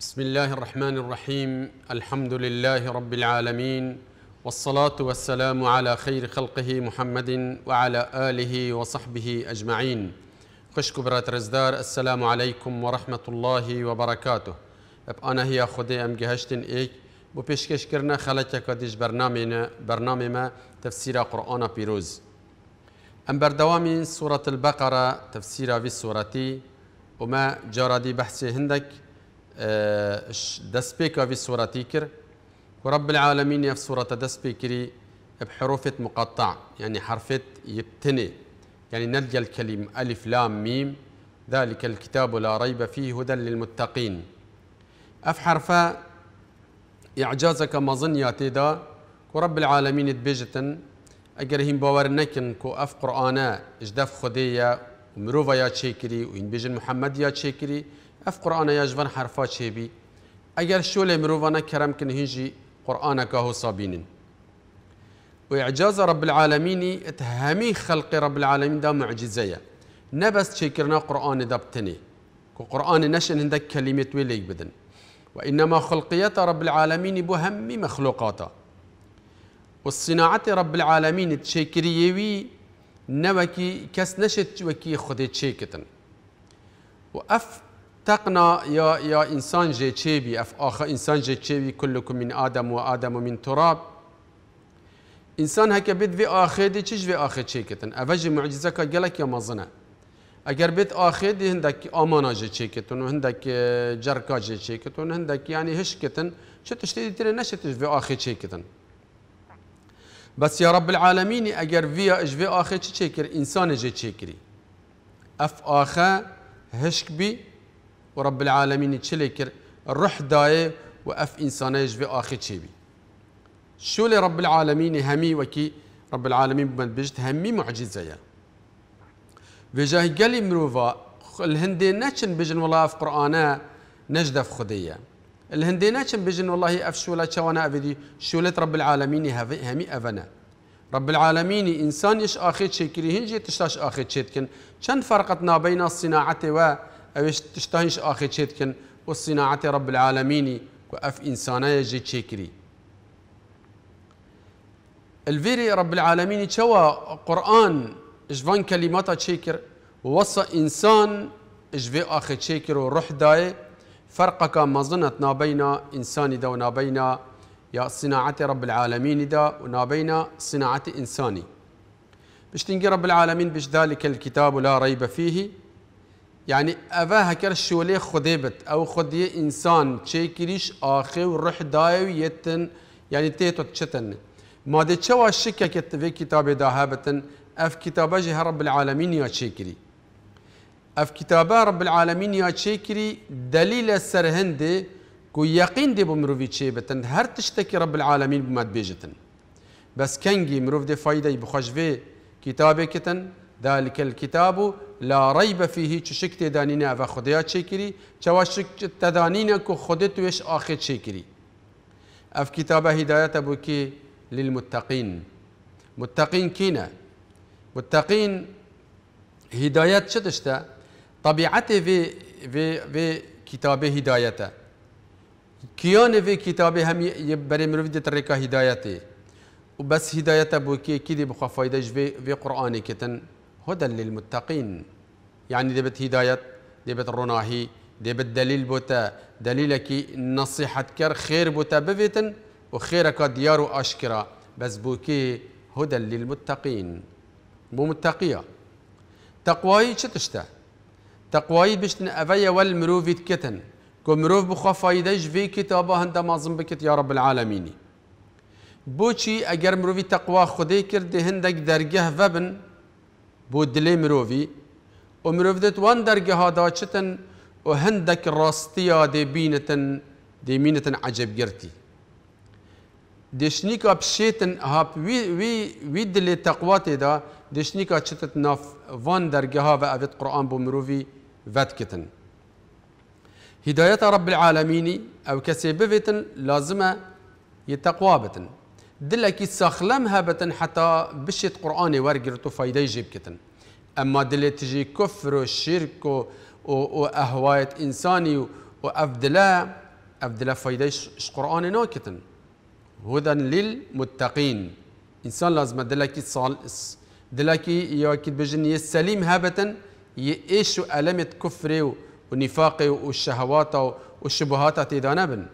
بسم الله الرحمن الرحيم الحمد لله رب العالمين والصلاة والسلام على خير خلقه محمد وعلى آله وصحبه أجمعين خشك برات رزدار السلام عليكم ورحمة الله وبركاته أنا هي خدي أم جهشتن إيك بو پیشکش کرنا خلچه کدیش برنامج برنامه ما تفسیر قرآن بيروز أم بردوام سورة البقرة تفسير في السورة وما دي بحث هندك آه، دەست في سورة تيكر ورب العالمين في سورة دسبيكري بحروف مقطع يعني حرفت يبتني يعني نلقى الكلم ألف لام ميم ذلك الكتاب لا ريب فيه هدى للمتقين أف حرفة إعجازك مظن يا تيدا ورب العالمين تبيجتن أجر هم باور نكن كو أف قرآن إجداف خدية ومروفا يا تشيكري وإن بيجن محمد يا تشيكري اف قرآن یجوان حرفا چه بی اگر شول مرووانا کرم کن هنجی قرآن کاهو صابینن و اعجاز رب العالمین اتهمي خلق رب العالمین دا معجزه نبس چیکرنا قرآن دبتنی که قرآن نشن هندک کلمت ویلیگ بدن وإنما خلقية رب العالمين بهم مخلوقاتا والصناعة رب العالمين تشكريوي نوكي كس نشت وكي خدي و وأف تقنا يا يا انسان جي تشيبي اف اخ انسان جي تشيبي كلكم من ادم وادم من تراب انسان هكا بيت في دي تشج في اخي تشيكتن افجي معجزك قالك يا مظنه اگر بيت دي هندك امانا جي تشيكتن وهندك جركا جي تشيكتن هندك يعني هشكتن شتشتي تري نشت في اخي تشيكتن بس يا رب العالمين اگر في اج في اخي تشيكر انسان جي تشيكري اف اخا هشك بي ورب العالمين تشليكر الروح داي واف انسان و اف انسانایش به آخر چی رب العالمين همي وكي رب العالمين بمن بجت همي معجزه یا وجاه گلی مروفا الهندي نچن بجن والله في قرآنا قرآنه في خدية الهندي ناتشن بجن والله اف شولا تشوانا افدي شولت رب العالمين همي افنا رب العالمين انسان يش اخي تشيكري هنجي تشتاش اخي تشيتكن شن فرقتنا بين الصناعه و اوش تشتهنش آخي تشتكن والصناعة رب العالمين وأف إنسانا يجي تشيكري الفيري رب العالمين شوى قرآن جفان كلماتا تشيكر ووصى إنسان جفي آخي تشيكر وروح داي فرقك مظنة نابينا انسان دا ونابينا يا صناعة رب العالمين دا ونابينا صناعة إنساني بشتنجي رب العالمين بش ذلك الكتاب لا ريب فيه يعني أفا هکر شوله خودی او خودی انسان چه كريش آخي و روح دایو یتن یعنی تیتو چتن ماده چه و شکه که تفی کتاب دا اف كتابة جه رب العالمين يا چه کری اف كتابة رب العالمين يا چه دليل دلیل دي كو يقين دي بمروفي چه بتن هر تشتکی رب العالمين بمات بيجتن بس کنگی مروف دي فايدة بخوش كتابة كتن ذلك الكتاب لا ريب فيه تشك تدانينا و خديا چكري چوا تدانينا كو خدت ويش آخر تشكري اف كتاب هداية بوكي للمتقين متقين كينا متقين هداية شدشتا طبيعته في في في كتاب هداية كيان في كتاب هم يبري مروف دي طريقة هدايته وبس هداية بوكي كيدي بخوا في, في قرآن كتن هدى للمتقين يعني دبت هداية دبت روناهي دبت دليل بوتا دليلك نصيحة كر خير بوتا بفيتن وخيرك ديار وأشكرا بس بوكي هدى للمتقين مو متقية تقواي شتشتا تقواي بشتن أفيا والمروفيت كتن كمروف بخفا يدج في كتابة هندا مازم بكت يا رب العالمين بوشي أجر مروفي تقوا خودی کرد هندك درگه وبن بو دلی مرووی و مروف دت وان درگه ها داچتن و هندک راستیا دی بینتن دی مینتن عجب گرتی دشنیکا پشیتن هاب وی وی وی دلی تقوات دا دشنیکا چتت ناف وان درگه ها و اوید قرآن بو مرووی ود کتن هدایت رب العالمینی أو کسی بفتن لازمة يتقوى بتن دلكي ساخلم هبتا حتى بشید قرآن ورگرت فايده فایده جیب اما دل تجی کفر و شرک و, و, و اهوایت انسانی و, و قرآن ناکتن هدى للمتقين انسان لازم دلكي صال دلكي ياكي بجن يسليم هبتا يعيش المت كفر ونفاق والشهوات والشبهات تيدانا بن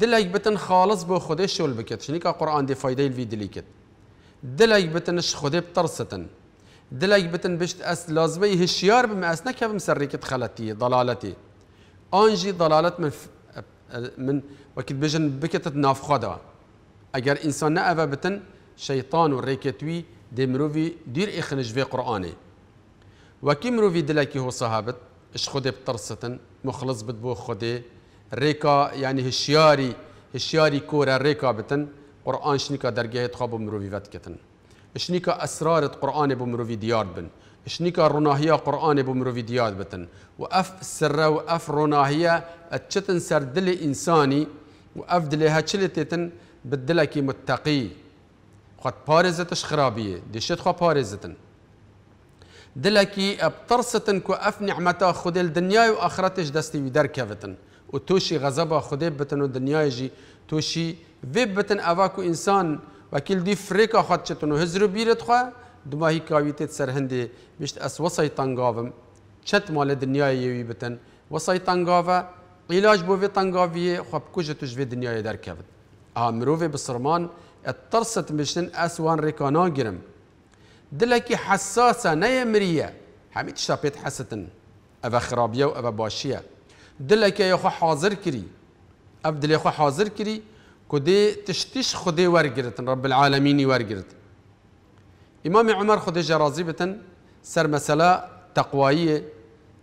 دلایک بتن خالص بو خودش شول بكت شنيكا قرآن دي فايدة الفيديو ليكت دلایک بتنش خودي بترستن دلایک بتن بشت أس هشیار هشيار بما أسنا كيف سریکت خلاتی ضلالتی آنجي ضلالت من من وقت بجن بكتت خدا اگر انسان نه و بتن شیطان و ریکتوی دی مرووی دیر اخنش وی قرآنه وکی مرووی دلایکی هو صحابت اش خود بترستن مخلص بد بو خودی ريكا يعني هشياري هشياري كورا ريكا بتن قرآن شنيكا درجه تخاب مروفي كتن شنيكا أسرار القرآن بمروفي ديار بن شنيكا روناهية قرآن بمروفي ديار بتن وأف سر وأف روناهية أتشتن سر دل إنساني وأف دل هتشلتتن بدلكي متقي خد بارزتش خرابية ديشت خو بارزتن دلكي ابترستن كو أف نعمتا خد الدنيا وآخرتش دستي ودر كفتن و توشی غضب خدا بتن و دنیای جی توشی وی بتن اوا کو انسان وکیل دی فریکا خود چتون و هزرو بیرت خواه دماهی کاویتت سرهنده بشت اس وصای تنگاوم چت مال دنیای یوی بتن وصای تنگاوه علاج بو وی تنگاویه خواب کجا توش وی دنیای در کبد آمرو وی بسرمان الترست مشتن اسوان رکانا گرم دلکی حساسه نه مریه همه تشتا پیت حستن اوه خرابیه و اوه باشیه دلك يا خو حاضر كري کری ئەف خو حاضر كري كدي دێ خدي خودێ رب العالمين بالعاالمینی إمام عمر خدي ڕازی بتن سەر مەسەلا تەقواییە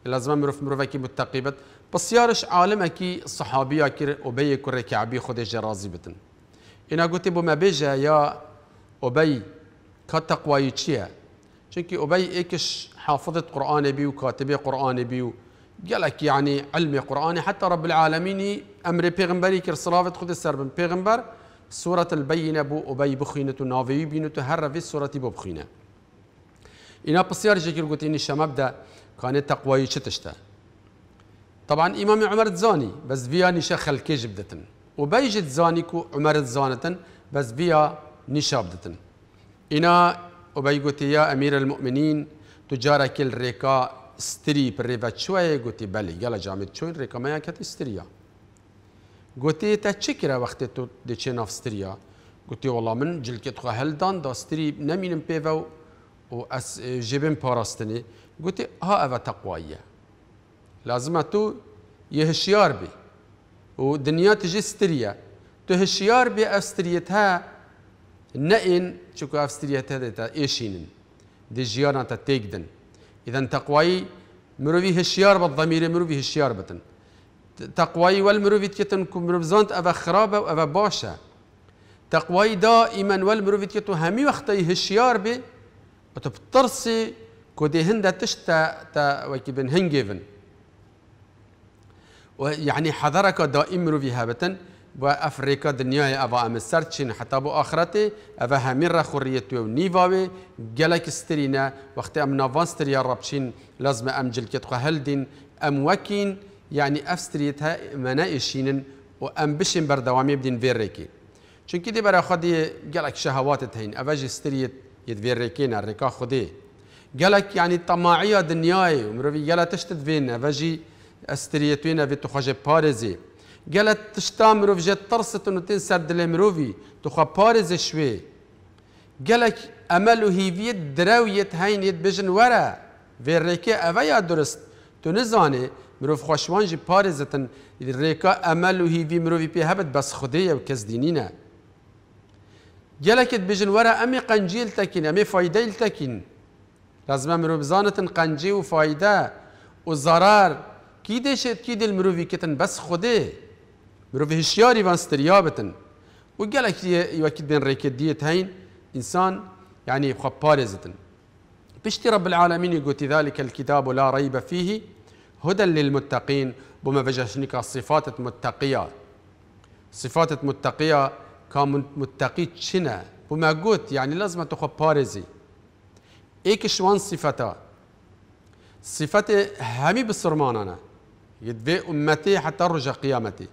لە مروف مرۆڤ مرۆڤێکی متتەقیبەت پسیارش عالمێکی سەحابیا کرد ئۆبەیە کوڕێکی عبی خودێژە ڕازی بتن إنا قلت بما بيجا يا أبي کا تەقوایی چییە؟ چونکی ئۆبەی ئێکش حافظت قورآانێبی و کاتبێ قورآانێبی و قالك يعني علمي قراني حتى رب العالمين امر بيغمبري کرد صلاة خودی سەر بم پێغمبەر سورة بو أبي بخينة نافي بينة هر في و بو بخينة إنا بصير ئینا پرسیارێکی إن شەمەبدا کانێت كان التقوى تشتە. طبعا ئیمامی بس زانی بەس ڤیانیشە خەلکێژ بدەن. وبەیژت زانی و عمر زانتن بەس نشا بدتن إنا أبي ئۆبەی يا أمير المؤمنين تجارك الريكا استری پر و چوه گوتی بله یلا جامد چون رکمه یکت استریا گوتی تا چی کرا وقتی تو دچه ناف استریا گوتی والا من جلکت خواه هل دان دا استری نمینم پیو و از جبن پاراستنی گوتی ها او تقویه لازم تو یه هشیار بی و دنیا تجی استریا تو هشیار بی استریت ها نه این چکو استریت ها دیتا ایشینن دی جیانا تا تیگدن إذا تقوي مروي هشيار بالضمير مروي هشيار بتن تقوي والمروي تيتن كم کو مروی او خرابه او باشا تقوي دائما والمروي تيتو همي وقت هشيار هشیار به تو هندا تشتا تا وكي بن هنگیون ويعني حضرك دائما مروي هابتن افریقا دنیای اوا ام چین حتی بو آخرته اوا همین را خوریت و و گلک استرینا وقتی ام نوان استریا ربچین لازم ام جلکت خو هل دین ام وکین یعنی افستریت ها منائشینن و ام بشین بردوامی بدین ویرکی چونکی دی برای خودی گلک شهوات تهین اوا استریت ید ویرکینا رکا خودی قالك يعني طماعية دنياي ومروي قالها تشتد فينا فاجي استريتوينا في تخرج پارزی گلت تشتا مروف جه ترست و نتین سر دل مروفی تو خواه پارز شوی گلک امل و هیویت درویت هینیت بجن وره و ریکه اویا درست تو نزانه مروف خوشوان جی پارزتن ریکا امل و هیوی مروفی پی هبت بس خوده و کس دینی نه گلکت بجن وره امی قنجیل تکین امی فایده تکین لازم مروف بزانتن قنجی و فایده و ضرر کی دشت کی دل مروفی کتن بس خوده مروف هشياري وان ستريابتن وقالك يوكد بين ريكديت هين إنسان يعني خبارزتن بشتي رب العالمين يقول ذلك الكتاب لا ريب فيه هدى للمتقين بما فجشنك صفات متقية صفات متقية كان متقي شنا بما قلت يعني لازم تخب ايك شوان صفتا صفات همي بالسرمان أنا يدفي أمتي حتى رجع قيامتي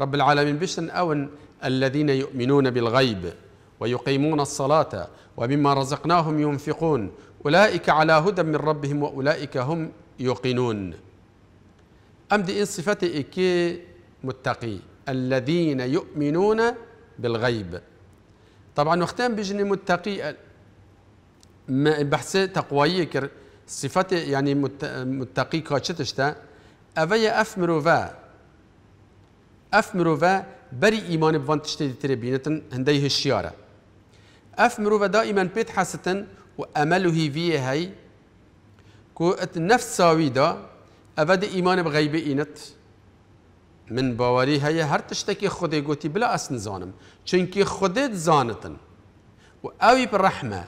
رب العالمين بشن أون الذين يؤمنون بالغيب ويقيمون الصلاة ومما رزقناهم ينفقون أولئك على هدى من ربهم وأولئك هم يوقنون أم دي إن إكي متقي الذين يؤمنون بالغيب طبعا وختام بيجني متقي بحث تقوية كر صفتي يعني متقي كاتشتشتا أفيا أفمروا فا اف مروفا بري ايمان بوان تشتي تري بينتن هندي هشياره اف مروفا دائما بيت حستن وامله في هي كو نفس ساويدا افد ايمان بغيب اينت من باوري هي هر تشتكي خدي قوتي بلا اسن زانم چونكي خدي زانتن و اوي بالرحمه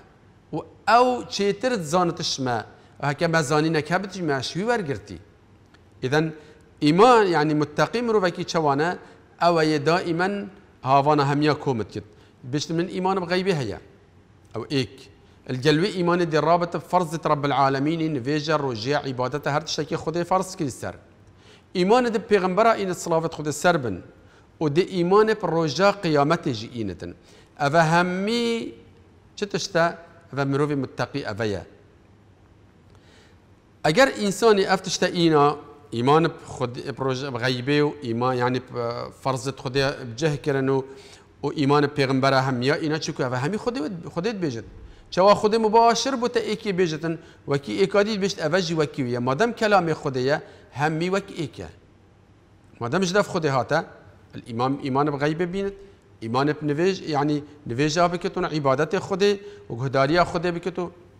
و او چيتر زانتش ما هكا ما زانينك هبتش ما شوي ورقرتي اذا ایمان یعنی متقی مروفکی چوانه او دائما هاوانا همیا کومت کد بشت من ایمان بغيبي هیا او ایک الجلوي ايمان دي رابط فرض رب العالمين ان فيجا رجع عبادته هر تشتكي خدي فرض كي سر ايمان دي پیغمبر ان صلوات خدي سربن و ايمان پر رجع قيامت جي اينتن اوا همي شتشتا و مروي متقي اويا اگر انسان افتشتا اینا ايمان بخد پروژه غیبه و ایمان یعنی يعني خدا بجه کردن و و پیغمبر هم يا اینا چیکو و همین خود خودت بیجت چوا خود مباشر بو تا ایکی بیجتن و کی ایکادی بیشت اوجی و کی مادم کلام خدایه همی وک ایکه مادم جدف خدای هاته الامام ايمان بغيبه بیند ايمان بنویج يعني نویجا بکتون عبادت خود و گهداری خود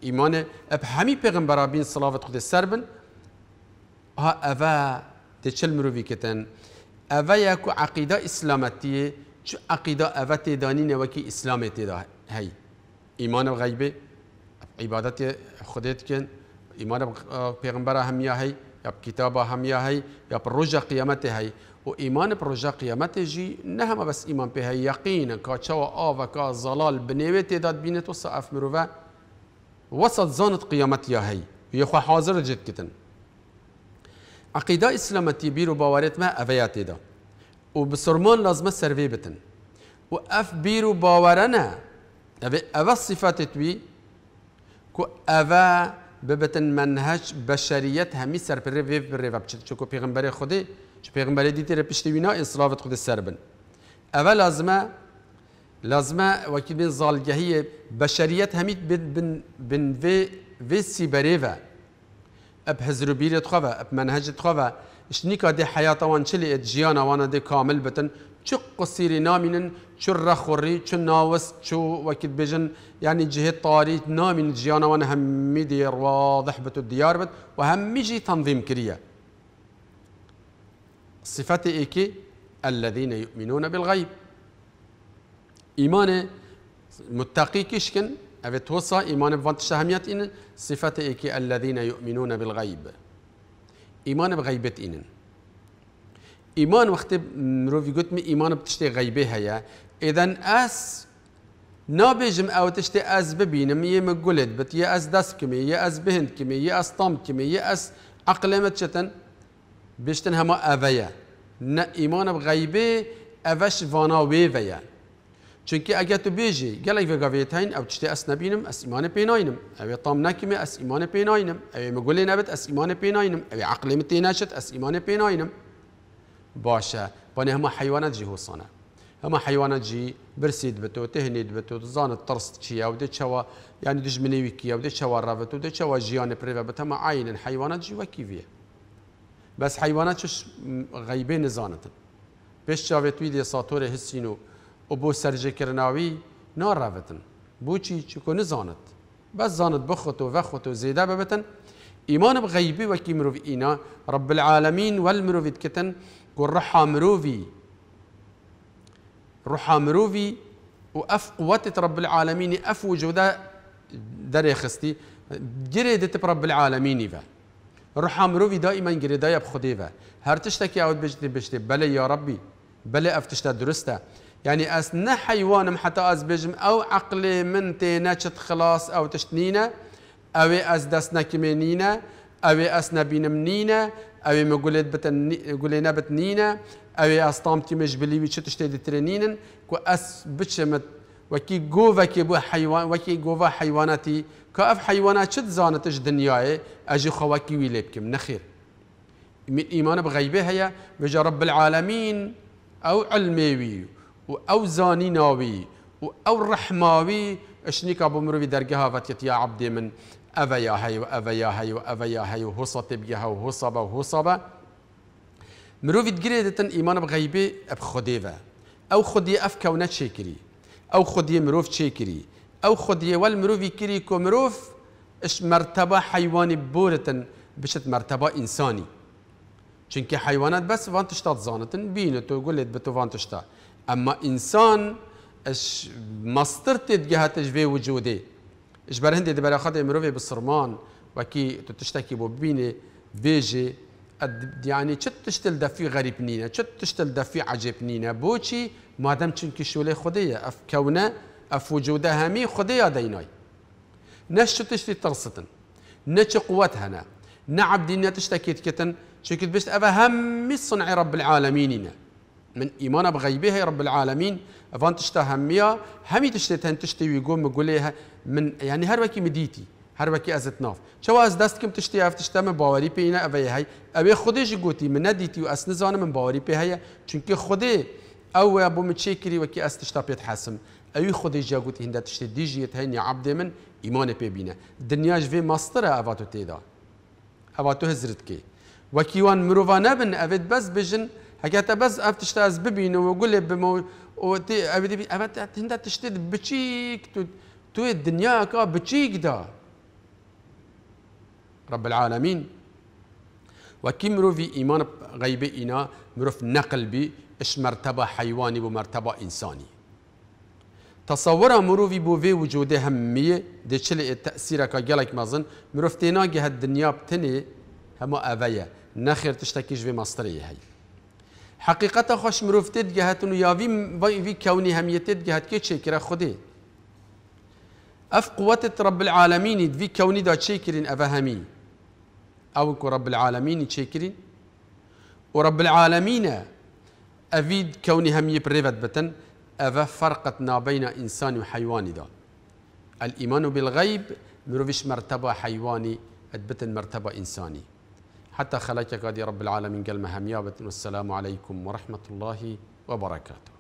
ايمان اب همي پیغمبر بين صلوات خود سربن ها أفا تشل مروفي كتن أفا يكو عقيدة إسلامتية چو عقيدة أفا تداني نوكي إسلام تدا هاي إيمان وغيبة عبادت خودت كن إيمان پیغمبر هم يا هي یا کتاب هم یا هی یا پر روز قیامت هی و ایمان پر روز قیامت جی نه همه بس ایمان په هی یقین کا چا آو کا زلال بنوی تعداد بینه صاف صف وسط زانت قیامت یا هی یخو حاضر جد کتن عقيدة اسلامتی بيرو باوریت ما أفياتي دا و بسرمان لازمه سروی بتن و بيرو بیرو باورنه اوه اوه صفات توی که ببتن منهج بشرية همي سر پر ریف پر ریف بچه چون که پیغمبر خودی چون پیغمبر دیتی را پشتی وینا انصلافت سر بن اوه لازمه لازمه وكي بين ظالگهی بشرية همي بن بن بن في وی سی اب هزروبیر خواه اب منهج خواه شنیکا دی حیاتا وان چلی ات جیانا وانا دی کامل بتن چو قصیری نامینن چو رخوری چو ناوس چو وکیت بیجن یعنی جهه طاری نامین جیانا وان همی دی واضح بتو دیار بت و همی جی تنظیم کریه صفت ایکی الذين يؤمنون بالغيب ایمان متقی کشکن اوه توسا ایمان بوان تشهمیت اینن صفت ای که الذین یؤمنون بالغیب ایمان بغیبت اینن وقت مروفي قلت می إيمان بتشتي غيبه هيا اذن اس نابيجم او تشتي از ببينم يا مقولد بت يا از دس كمي يا از بهند كمي يا از طام كمي يا از عقلمت شتن بيشتن هما افيا نا ايمان بغيبه افش فانا ويفيا چونکی اگه تو بیجی گلک وگاویت هین او چته اس نبینم اس ایمان پیناینم او طام نکمه اس ایمان پیناینم او مگولی نبت اس ایمان پیناینم او عقلی متیناشت اس ایمان پیناینم باشه بانه همه حیوانات جی هوسانه همه حیوانات جی برسید بتو تهنید بتو زانت ترس چیا و ده چوا یعنی دجمنی ویکی و ده چوا رابط و ده چوا جیان پریوه بت همه عین حیوانات جی وکیویه بس حیوانات چش غیبه نزانتن پیش چاویتوی دی ساتور حسینو و بو سرجه کرناوی بۆ سەررجێکردناوی ناڕاوەتن چی چکۆ نزانت بس زاند بخوت و وخوت و زیده ببتن ایمان بغیبی و کی مروف اینا رب العالمین و المروفید کتن گۆ رحا مروفی رحا مروفی و اف قوتت رب العالمین اف وجوده در خستی گره رب العالمین ڕب رحا مروفی دائما گره دائیمان گرێدایە بخودێ هر تشتا که ئەوت بشتی بشتێ بله یا ربی بله افتشتا درسته يعني أسنى حيوان حتى أز بجم أو عقلي من تيناشت خلاص أو تشتنينة أو أز دسنا كمينينة أو أس نبينمنينة أو ما قلت بتن بتنينة أو أس طامتي مش بلي بيش تشتري كو أس بشمت وكي جوفا كي بو حيوان وكي جوفا حيواناتي كأف حيوانات شد زانتش دنياي أجي خواكي ويليبكم نخير من إيمان بغيبه هي بجا رب العالمين أو علمي ويو و او ناوی و او رحماوی که ابو مروی درگه وتیت یا عبد من اوه یا هی و اوه یا هی و اوه یا هی و حصا تبگه و حصا و حصا و مروی دگری دیتن ایمان بغیبه اب خودی و او خودی اف کونه چه کری او خودی مروف چه کری او خودی مروی کری که مروف اش مرتبه حیوانی بورتن بشت مرتبه انسانی چونکه حیوانات بس وانتشتا زانتن بینه تو قلت بتو وانتشتا اما انسان اش مصدرت جهات جبي وجوده اش هندي دبر خاطر امروفي بالصرمان وكي تشتكي ببيني بيجي يعني چت تشتل دفي غريب نينا چت تشتل دفي عجب نينا بوشي مادم دام چونكي شولي خدية اف كونه اف وجوده همي خدية ديناي نش تشتي ترستن نش قوتها نعبد نتشتكيت كتن شكت بشت أبا همي صنع رب العالمين من إيمانا بغيبها رب العالمين فان تشتا هميا همي تشتا تشتي ويقوم مقوليها من يعني هر وكي مديتي هر وكي ازت ناف شو از دست كم تشتي اف تشتا من باوري بينا أبي هاي أبي خودش قوتي من نديتي واس نزانم من باوري بي هي چونكي خودي او ابو متشكري وكي اس تشتا بيت حسم اوي خودش قوتي هند تشتي ديجيت هيني عبد من ايمان بي بينا دنياج جوي مصطرة افاتو تيدا افاتو هزرتكي وكيوان مروفا نبن افيد بس بجن هەکاتە بەس ئەف تشتاز ببینەوە تشتد بمەوە تو تو الدنيا كا بشيك دا رب العالمين وەکی مرۆڤی إيمان غیبە إنا مرۆڤ نقل بي إش مرتبة حيواني ومرتبة إنساني تصورا مروفي بوفي وجوده همية دي التأثير كا جلك مازن مروف تيناجي هالدنيا بتني هما أفايا نخير تشتكيش في مصرية هاي حقیقت خوش مروفتید گهتون و یاوی وی کونی همیتید گهت که چکره خودی اف قوتت رب العالمین وی کونی دا چکرین اوه همی او کو رب العالمین چکرین و رب العالمین افید كوني همی پریفت بتن أفا فرقت نابین إنسان حیوانی دا الإيمان بالغيب مروفش مرتبة حيواني أدبتن مرتبة إنساني حتى خلقك قادي رب العالمين قال مهاميابة والسلام عليكم ورحمة الله وبركاته